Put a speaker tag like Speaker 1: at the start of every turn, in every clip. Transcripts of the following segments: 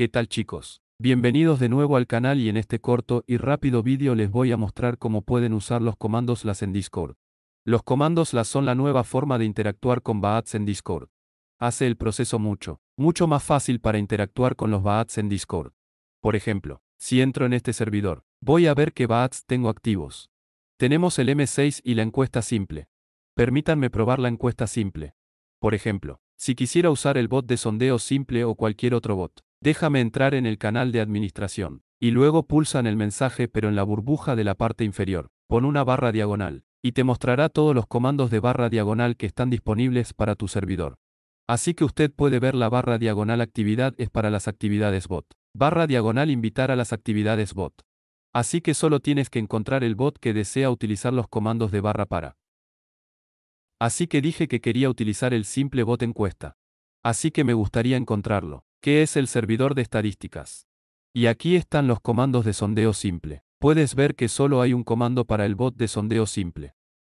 Speaker 1: ¿Qué tal chicos? Bienvenidos de nuevo al canal y en este corto y rápido vídeo les voy a mostrar cómo pueden usar los comandos las en Discord. Los comandos las son la nueva forma de interactuar con Baats en Discord. Hace el proceso mucho, mucho más fácil para interactuar con los Baats en Discord. Por ejemplo, si entro en este servidor, voy a ver qué Baats tengo activos. Tenemos el M6 y la encuesta simple. Permítanme probar la encuesta simple. Por ejemplo, si quisiera usar el bot de sondeo simple o cualquier otro bot, Déjame entrar en el canal de administración. Y luego pulsa en el mensaje pero en la burbuja de la parte inferior. Pon una barra diagonal. Y te mostrará todos los comandos de barra diagonal que están disponibles para tu servidor. Así que usted puede ver la barra diagonal actividad es para las actividades bot. Barra diagonal invitar a las actividades bot. Así que solo tienes que encontrar el bot que desea utilizar los comandos de barra para. Así que dije que quería utilizar el simple bot encuesta. Así que me gustaría encontrarlo. ¿Qué es el servidor de estadísticas? Y aquí están los comandos de sondeo simple. Puedes ver que solo hay un comando para el bot de sondeo simple.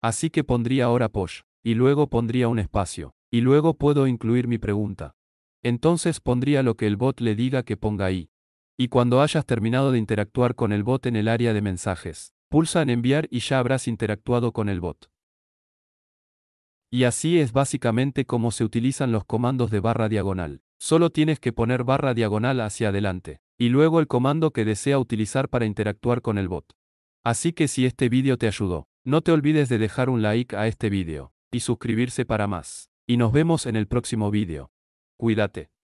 Speaker 1: Así que pondría ahora POSH, y luego pondría un espacio, y luego puedo incluir mi pregunta. Entonces pondría lo que el bot le diga que ponga ahí. Y cuando hayas terminado de interactuar con el bot en el área de mensajes, pulsa en enviar y ya habrás interactuado con el bot. Y así es básicamente cómo se utilizan los comandos de barra diagonal. Solo tienes que poner barra diagonal hacia adelante, y luego el comando que desea utilizar para interactuar con el bot. Así que si este vídeo te ayudó, no te olvides de dejar un like a este vídeo, y suscribirse para más. Y nos vemos en el próximo vídeo. Cuídate.